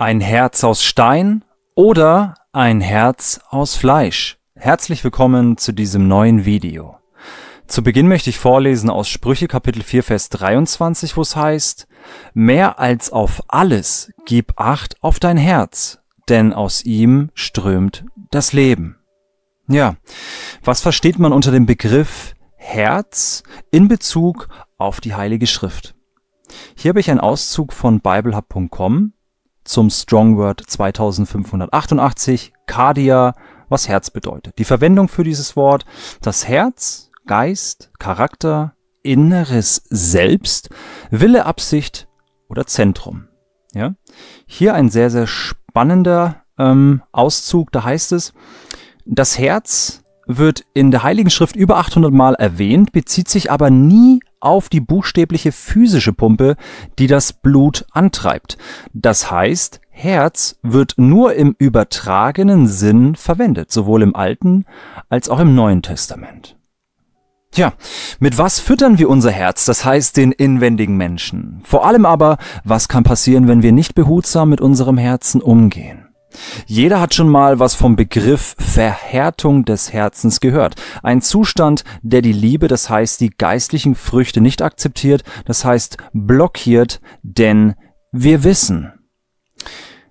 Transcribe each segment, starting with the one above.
Ein Herz aus Stein oder ein Herz aus Fleisch. Herzlich willkommen zu diesem neuen Video. Zu Beginn möchte ich vorlesen aus Sprüche Kapitel 4 Vers 23, wo es heißt, Mehr als auf alles gib Acht auf dein Herz, denn aus ihm strömt das Leben. Ja, was versteht man unter dem Begriff Herz in Bezug auf die Heilige Schrift? Hier habe ich einen Auszug von BibleHub.com zum Strongword 2588, Cardia, was Herz bedeutet. Die Verwendung für dieses Wort, das Herz, Geist, Charakter, Inneres Selbst, Wille, Absicht oder Zentrum. Ja? Hier ein sehr, sehr spannender ähm, Auszug, da heißt es, das Herz wird in der Heiligen Schrift über 800 Mal erwähnt, bezieht sich aber nie auf die buchstäbliche physische Pumpe, die das Blut antreibt. Das heißt, Herz wird nur im übertragenen Sinn verwendet, sowohl im Alten als auch im Neuen Testament. Tja, mit was füttern wir unser Herz, das heißt den inwendigen Menschen? Vor allem aber, was kann passieren, wenn wir nicht behutsam mit unserem Herzen umgehen? Jeder hat schon mal was vom Begriff Verhärtung des Herzens gehört. Ein Zustand, der die Liebe, das heißt die geistlichen Früchte nicht akzeptiert, das heißt blockiert, denn wir wissen.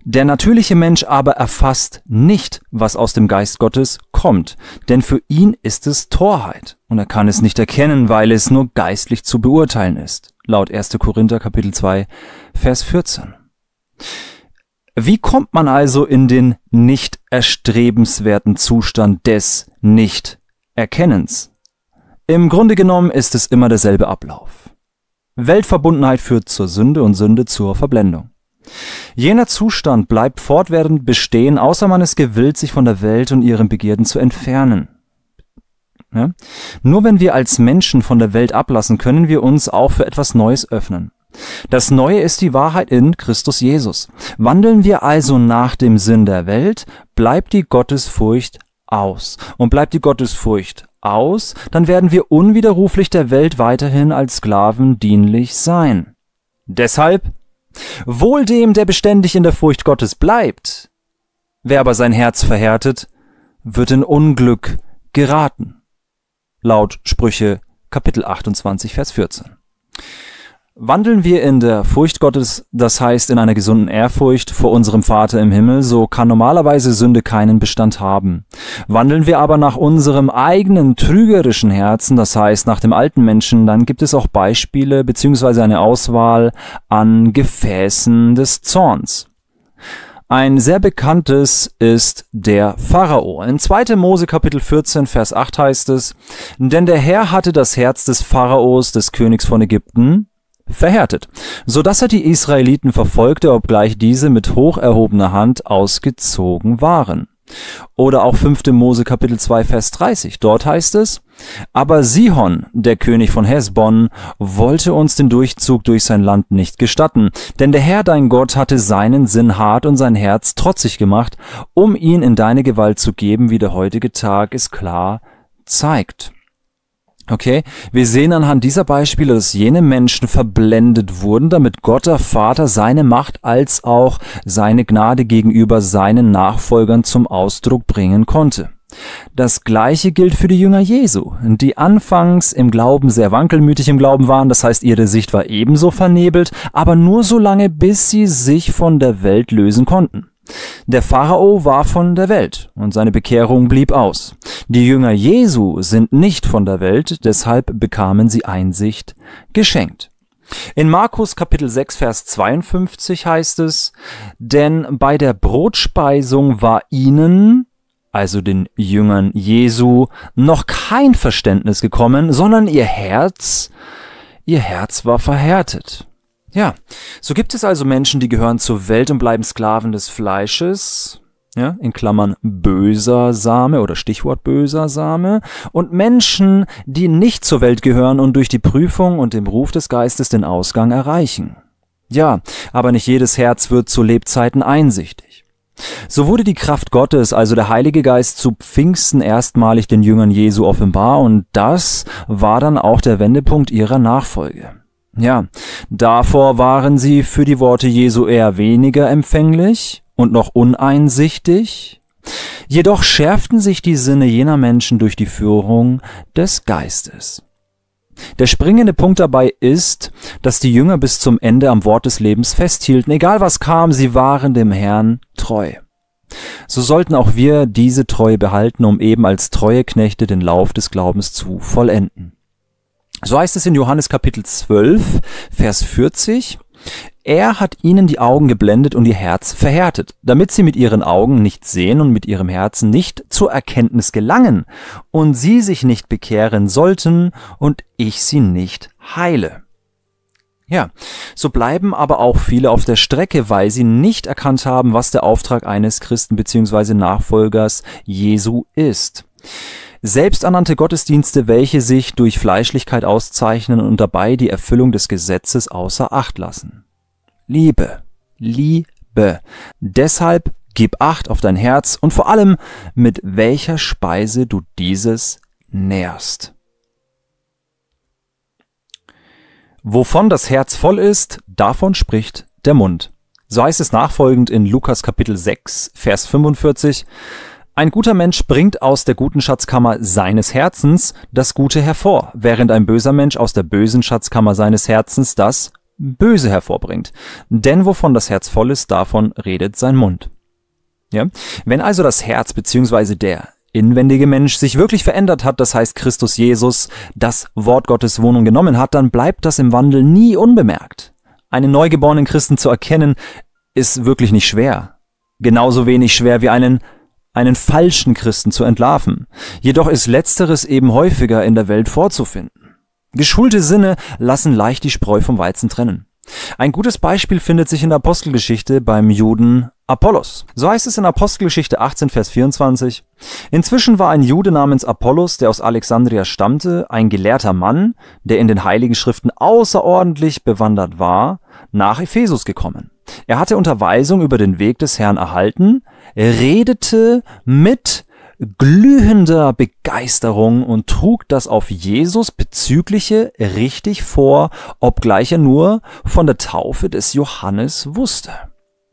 Der natürliche Mensch aber erfasst nicht, was aus dem Geist Gottes kommt, denn für ihn ist es Torheit und er kann es nicht erkennen, weil es nur geistlich zu beurteilen ist. Laut 1. Korinther Kapitel 2, Vers 14. Wie kommt man also in den nicht erstrebenswerten Zustand des Nicht-Erkennens? Im Grunde genommen ist es immer derselbe Ablauf. Weltverbundenheit führt zur Sünde und Sünde zur Verblendung. Jener Zustand bleibt fortwährend bestehen, außer man ist gewillt, sich von der Welt und ihren Begierden zu entfernen. Ja? Nur wenn wir als Menschen von der Welt ablassen, können wir uns auch für etwas Neues öffnen. Das Neue ist die Wahrheit in Christus Jesus. Wandeln wir also nach dem Sinn der Welt, bleibt die Gottesfurcht aus. Und bleibt die Gottesfurcht aus, dann werden wir unwiderruflich der Welt weiterhin als Sklaven dienlich sein. Deshalb, wohl dem, der beständig in der Furcht Gottes bleibt. Wer aber sein Herz verhärtet, wird in Unglück geraten. Laut Sprüche Kapitel 28, Vers 14. Wandeln wir in der Furcht Gottes, das heißt in einer gesunden Ehrfurcht vor unserem Vater im Himmel, so kann normalerweise Sünde keinen Bestand haben. Wandeln wir aber nach unserem eigenen trügerischen Herzen, das heißt nach dem alten Menschen, dann gibt es auch Beispiele bzw. eine Auswahl an Gefäßen des Zorns. Ein sehr bekanntes ist der Pharao. In 2. Mose Kapitel 14, Vers 8 heißt es, denn der Herr hatte das Herz des Pharaos, des Königs von Ägypten, verhärtet, so dass er die Israeliten verfolgte, obgleich diese mit hoch erhobener Hand ausgezogen waren. Oder auch 5. Mose Kapitel 2 Vers 30. Dort heißt es, aber Sihon, der König von Hesbon, wollte uns den Durchzug durch sein Land nicht gestatten, denn der Herr dein Gott hatte seinen Sinn hart und sein Herz trotzig gemacht, um ihn in deine Gewalt zu geben, wie der heutige Tag es klar zeigt. Okay, wir sehen anhand dieser Beispiele, dass jene Menschen verblendet wurden, damit Gott der Vater seine Macht als auch seine Gnade gegenüber seinen Nachfolgern zum Ausdruck bringen konnte. Das gleiche gilt für die Jünger Jesu, die anfangs im Glauben sehr wankelmütig im Glauben waren, das heißt ihre Sicht war ebenso vernebelt, aber nur so lange, bis sie sich von der Welt lösen konnten. Der Pharao war von der Welt und seine Bekehrung blieb aus. Die Jünger Jesu sind nicht von der Welt, deshalb bekamen sie Einsicht geschenkt. In Markus Kapitel 6 Vers 52 heißt es, denn bei der Brotspeisung war ihnen, also den Jüngern Jesu, noch kein Verständnis gekommen, sondern ihr Herz, ihr Herz war verhärtet. Ja, so gibt es also Menschen, die gehören zur Welt und bleiben Sklaven des Fleisches, ja, in Klammern böser Same oder Stichwort böser Same, und Menschen, die nicht zur Welt gehören und durch die Prüfung und den Ruf des Geistes den Ausgang erreichen. Ja, aber nicht jedes Herz wird zu Lebzeiten einsichtig. So wurde die Kraft Gottes, also der Heilige Geist, zu Pfingsten erstmalig den Jüngern Jesu offenbar, und das war dann auch der Wendepunkt ihrer Nachfolge. Ja, davor waren sie für die Worte Jesu eher weniger empfänglich und noch uneinsichtig, jedoch schärften sich die Sinne jener Menschen durch die Führung des Geistes. Der springende Punkt dabei ist, dass die Jünger bis zum Ende am Wort des Lebens festhielten, egal was kam, sie waren dem Herrn treu. So sollten auch wir diese Treue behalten, um eben als treue Knechte den Lauf des Glaubens zu vollenden. So heißt es in Johannes Kapitel 12, Vers 40. Er hat ihnen die Augen geblendet und ihr Herz verhärtet, damit sie mit ihren Augen nicht sehen und mit ihrem Herzen nicht zur Erkenntnis gelangen und sie sich nicht bekehren sollten und ich sie nicht heile. Ja, so bleiben aber auch viele auf der Strecke, weil sie nicht erkannt haben, was der Auftrag eines Christen bzw. Nachfolgers Jesu ist. Selbsternannte Gottesdienste, welche sich durch Fleischlichkeit auszeichnen und dabei die Erfüllung des Gesetzes außer Acht lassen. Liebe, Liebe. Deshalb gib Acht auf dein Herz und vor allem, mit welcher Speise du dieses nährst. Wovon das Herz voll ist, davon spricht der Mund. So heißt es nachfolgend in Lukas Kapitel 6, Vers 45, ein guter Mensch bringt aus der guten Schatzkammer seines Herzens das Gute hervor, während ein böser Mensch aus der bösen Schatzkammer seines Herzens das Böse hervorbringt. Denn wovon das Herz voll ist, davon redet sein Mund. Ja? Wenn also das Herz bzw. der inwendige Mensch sich wirklich verändert hat, das heißt Christus Jesus das Wort Gottes Wohnung genommen hat, dann bleibt das im Wandel nie unbemerkt. Einen neugeborenen Christen zu erkennen, ist wirklich nicht schwer. Genauso wenig schwer wie einen einen falschen Christen zu entlarven. Jedoch ist letzteres eben häufiger in der Welt vorzufinden. Geschulte Sinne lassen leicht die Spreu vom Weizen trennen. Ein gutes Beispiel findet sich in der Apostelgeschichte beim Juden Apollos. So heißt es in Apostelgeschichte 18, Vers 24. Inzwischen war ein Jude namens Apollos, der aus Alexandria stammte, ein gelehrter Mann, der in den Heiligen Schriften außerordentlich bewandert war, nach Ephesus gekommen. Er hatte Unterweisung über den Weg des Herrn erhalten, redete mit glühender Begeisterung und trug das auf Jesus bezügliche richtig vor, obgleich er nur von der Taufe des Johannes wusste.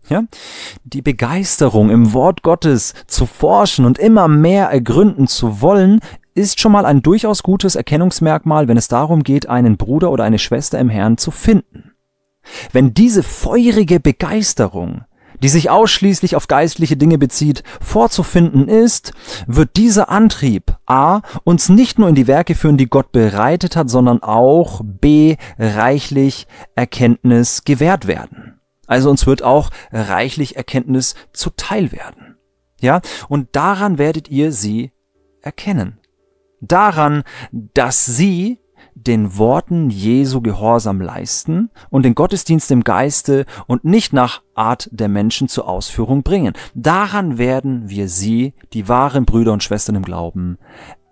Ja? Die Begeisterung im Wort Gottes zu forschen und immer mehr ergründen zu wollen, ist schon mal ein durchaus gutes Erkennungsmerkmal, wenn es darum geht, einen Bruder oder eine Schwester im Herrn zu finden. Wenn diese feurige Begeisterung die sich ausschließlich auf geistliche Dinge bezieht, vorzufinden ist, wird dieser Antrieb a. uns nicht nur in die Werke führen, die Gott bereitet hat, sondern auch b. reichlich Erkenntnis gewährt werden. Also uns wird auch reichlich Erkenntnis zuteil werden. Ja, und daran werdet ihr sie erkennen. Daran, dass sie den Worten Jesu Gehorsam leisten und den Gottesdienst im Geiste und nicht nach Art der Menschen zur Ausführung bringen. Daran werden wir sie, die wahren Brüder und Schwestern im Glauben,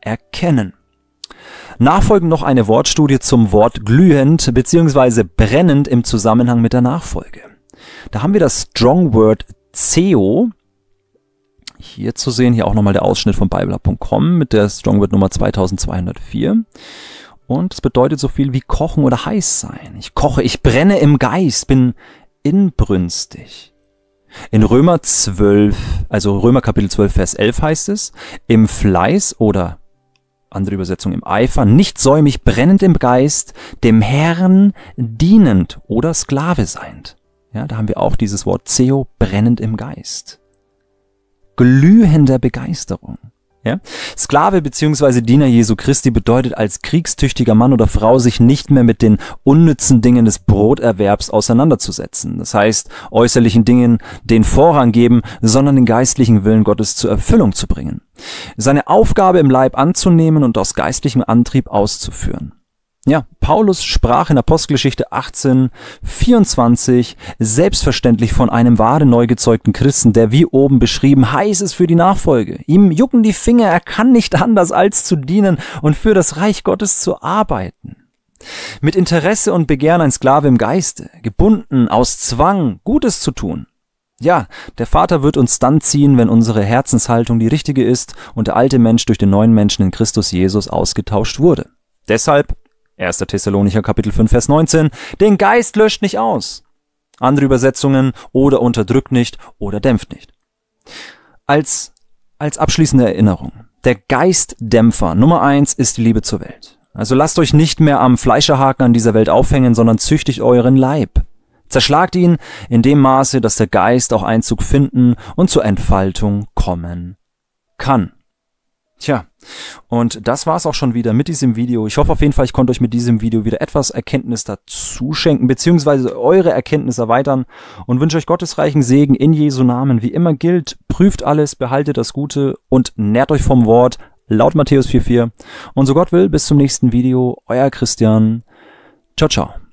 erkennen. Nachfolgend noch eine Wortstudie zum Wort glühend bzw. brennend im Zusammenhang mit der Nachfolge. Da haben wir das Strong Word CEO. Hier zu sehen, hier auch nochmal der Ausschnitt von Bibler.com mit der Strong Word Nummer 2204. Und es bedeutet so viel wie kochen oder heiß sein. Ich koche, ich brenne im Geist, bin inbrünstig. In Römer 12, also Römer Kapitel 12, Vers 11 heißt es, im Fleiß oder andere Übersetzung im Eifer, nicht säumig brennend im Geist, dem Herrn dienend oder Sklave seind. Ja, da haben wir auch dieses Wort Zeo, brennend im Geist. Glühender Begeisterung. Ja? Sklave bzw. Diener Jesu Christi bedeutet als kriegstüchtiger Mann oder Frau sich nicht mehr mit den unnützen Dingen des Broterwerbs auseinanderzusetzen. Das heißt, äußerlichen Dingen den Vorrang geben, sondern den geistlichen Willen Gottes zur Erfüllung zu bringen. Seine Aufgabe im Leib anzunehmen und aus geistlichem Antrieb auszuführen. Ja, Paulus sprach in Apostelgeschichte 18, 24 selbstverständlich von einem wahren neugezeugten Christen, der wie oben beschrieben heiß ist für die Nachfolge. Ihm jucken die Finger, er kann nicht anders als zu dienen und für das Reich Gottes zu arbeiten. Mit Interesse und Begehren ein Sklave im Geiste, gebunden, aus Zwang, Gutes zu tun. Ja, der Vater wird uns dann ziehen, wenn unsere Herzenshaltung die richtige ist und der alte Mensch durch den neuen Menschen in Christus Jesus ausgetauscht wurde. Deshalb 1. Thessalonicher Kapitel 5, Vers 19, den Geist löscht nicht aus. Andere Übersetzungen oder unterdrückt nicht oder dämpft nicht. Als, als abschließende Erinnerung. Der Geistdämpfer Nummer eins ist die Liebe zur Welt. Also lasst euch nicht mehr am Fleischerhaken an dieser Welt aufhängen, sondern züchtigt euren Leib. Zerschlagt ihn in dem Maße, dass der Geist auch Einzug finden und zur Entfaltung kommen kann. Tja, und das war's auch schon wieder mit diesem Video. Ich hoffe auf jeden Fall, ich konnte euch mit diesem Video wieder etwas Erkenntnis dazu schenken, beziehungsweise eure Erkenntnis erweitern und wünsche euch gottesreichen Segen in Jesu Namen. Wie immer gilt, prüft alles, behaltet das Gute und nährt euch vom Wort, laut Matthäus 4,4. Und so Gott will, bis zum nächsten Video. Euer Christian. Ciao, ciao.